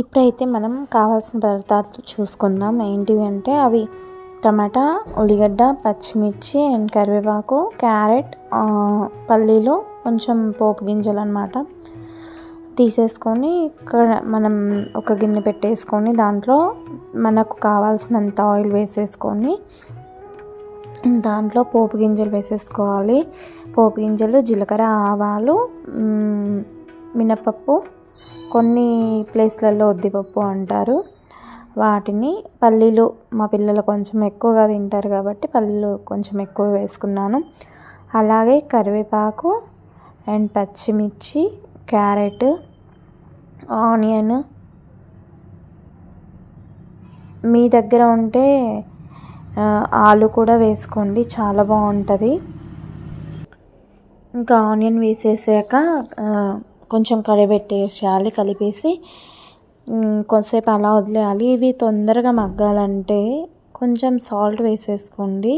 ఇప్పుడైతే మనం కావాల్సిన పదార్థాలు చూసుకుందాం ఏంటివి అంటే అవి టమాటా ఉల్లిగడ్డ పచ్చిమిర్చి అండ్ కరివేపాకు క్యారెట్ పల్లీలు కొంచెం పోపు గింజలు అనమాట తీసేసుకొని ఇక్కడ మనం ఒక గిన్నె పెట్టేసుకొని దాంట్లో మనకు కావాల్సినంత ఆయిల్ వేసేసుకొని దాంట్లో పోపు గింజలు వేసేసుకోవాలి పోపు గింజలు జీలకర్ర ఆవాలు మినపప్పు కొన్ని ప్లేస్లలో ఉద్దిపప్పు అంటారు వాటిని పల్లీలు మా పిల్లలు కొంచెం ఎక్కువగా తింటారు కాబట్టి పల్లీలు కొంచెం ఎక్కువ వేసుకున్నాను అలాగే కరివేపాకు అండ్ పచ్చిమిర్చి క్యారెట్ ఆనియన్ మీ దగ్గర ఉంటే ఆలు కూడా వేసుకోండి చాలా బాగుంటుంది ఇంకా ఆనియన్ వేసేసాక కొంచెం కడిపెట్టేసేయాలి కలిపేసి కొంతసేపు అలా వదిలేయాలి ఇవి తొందరగా మగ్గాలంటే కొంచెం సాల్ట్ వేసేసుకోండి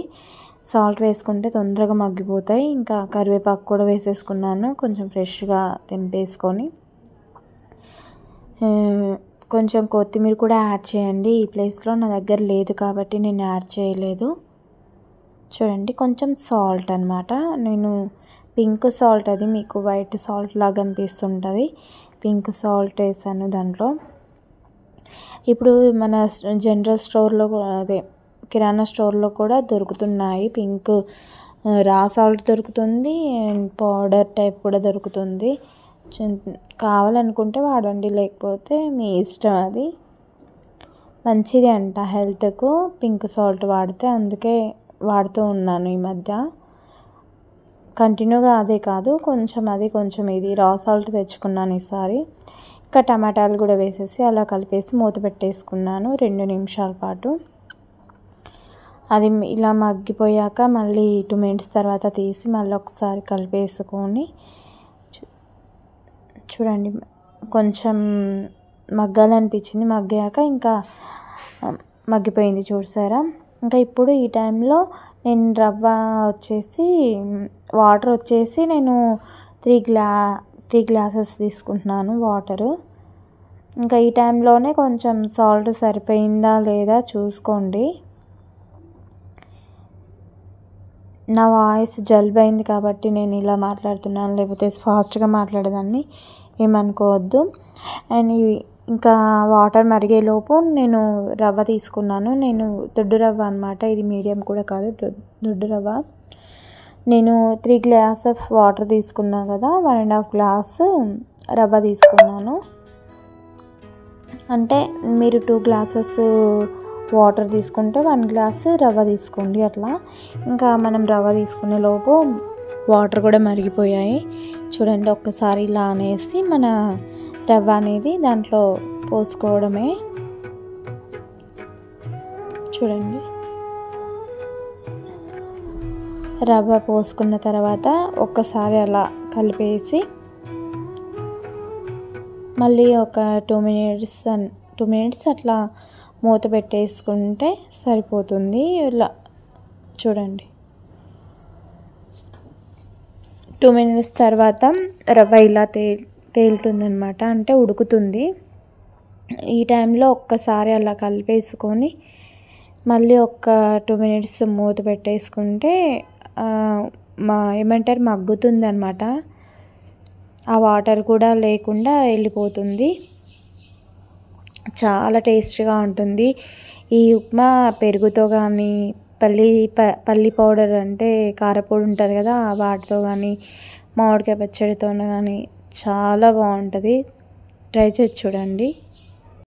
సాల్ట్ వేసుకుంటే తొందరగా మగ్గిపోతాయి ఇంకా కరివేపాకు కూడా వేసేసుకున్నాను కొంచెం ఫ్రెష్గా తెంపేసుకొని కొంచెం కొత్తిమీర కూడా యాడ్ చేయండి ఈ ప్లేస్లో నా దగ్గర లేదు కాబట్టి నేను యాడ్ చేయలేదు చూడండి కొంచెం సాల్ట్ అనమాట నేను పింక్ సాల్ట్ అది మీకు వైట్ సాల్ట్ లాగా అనిపిస్తుంటుంది పింక్ సాల్ట్ వేసాను దాంట్లో ఇప్పుడు మన జనరల్ స్టోర్లో అదే కిరాణా స్టోర్లో కూడా దొరుకుతున్నాయి పింక్ రా సాల్ట్ దొరుకుతుంది అండ్ పౌడర్ టైప్ కూడా దొరుకుతుంది కావాలనుకుంటే వాడండి లేకపోతే మీ ఇష్టం అది మంచిది అంట హెల్త్కు పింక్ సాల్ట్ వాడితే అందుకే వాడుతూ ఉన్నాను ఈ మధ్య కంటిన్యూగా అదే కాదు కొంచెం అది కొంచెం ఇది రా సాల్ట్ తెచ్చుకున్నాను ఈసారి ఇంకా టమాటాలు కూడా వేసేసి అలా కలిపేసి మూత పెట్టేసుకున్నాను రెండు నిమిషాల పాటు అది ఇలా మగ్గిపోయాక మళ్ళీ టూ మినిట్స్ తర్వాత తీసి మళ్ళీ ఒకసారి కలిపేసుకొని చూడండి కొంచెం మగ్గాలనిపించింది మగ్గాక ఇంకా మగ్గిపోయింది చూసారా ఇంకా ఇప్పుడు ఈ టైంలో నేను రవ్వ వచ్చేసి వాటర్ వచ్చేసి నేను త్రీ గ్లా త్రీ గ్లాసెస్ తీసుకుంటున్నాను వాటరు ఇంకా ఈ టైంలోనే కొంచెం సాల్ట్ సరిపోయిందా లేదా చూసుకోండి నా వాయిస్ జలుబు అయింది కాబట్టి నేను ఇలా మాట్లాడుతున్నాను లేకపోతే ఫాస్ట్గా మాట్లాడేదాన్ని ఏమనుకోవద్దు అండ్ ఇంకా వాటర్ మరిగే లోపు నేను రవ్వ తీసుకున్నాను నేను దొడ్డు రవ్వ అనమాట ఇది మీడియం కూడా కాదు దొడ్డు రవ్వ నేను త్రీ గ్లాస్ ఆఫ్ వాటర్ తీసుకున్నా కదా వన్ అండ్ హాఫ్ గ్లాస్ రవ్వ తీసుకున్నాను అంటే మీరు టూ గ్లాసెస్ వాటర్ తీసుకుంటే వన్ గ్లాస్ రవ్వ తీసుకోండి అట్లా ఇంకా మనం రవ్వ తీసుకునే లోపు వాటర్ కూడా మరిగిపోయాయి చూడండి ఒక్కసారి ఇలా అనేసి మన రవ్వ అనేది దాంట్లో పోసుకోవడమే చూడండి రవ్వ పోసుకున్న తర్వాత ఒక్కసారి అలా కలిపేసి మళ్ళీ ఒక టూ మినిట్స్ టూ మినిట్స్ అట్లా మూత పెట్టేసుకుంటే సరిపోతుంది ఇలా చూడండి టూ మినిట్స్ తర్వాత రవ్వ ఇలా తే తేలుతుందనమాట అంటే ఉడుకుతుంది ఈ టైంలో ఒక్కసారి అలా కలిపేసుకొని మళ్ళీ ఒక టూ మినిట్స్ మూత పెట్టేసుకుంటే మా ఏమంటారు మగ్గుతుంది అనమాట ఆ వాటర్ కూడా లేకుండా వెళ్ళిపోతుంది చాలా టేస్ట్గా ఉంటుంది ఈ ఉప్మా పెరుగుతో కానీ పల్లి ప పల్లి పౌడర్ అంటే కారపొడి ఉంటుంది కదా వాటితో కానీ మామిడికాయ పచ్చడితో కానీ చాలా బాగుంటుంది ట్రై చేసి చూడండి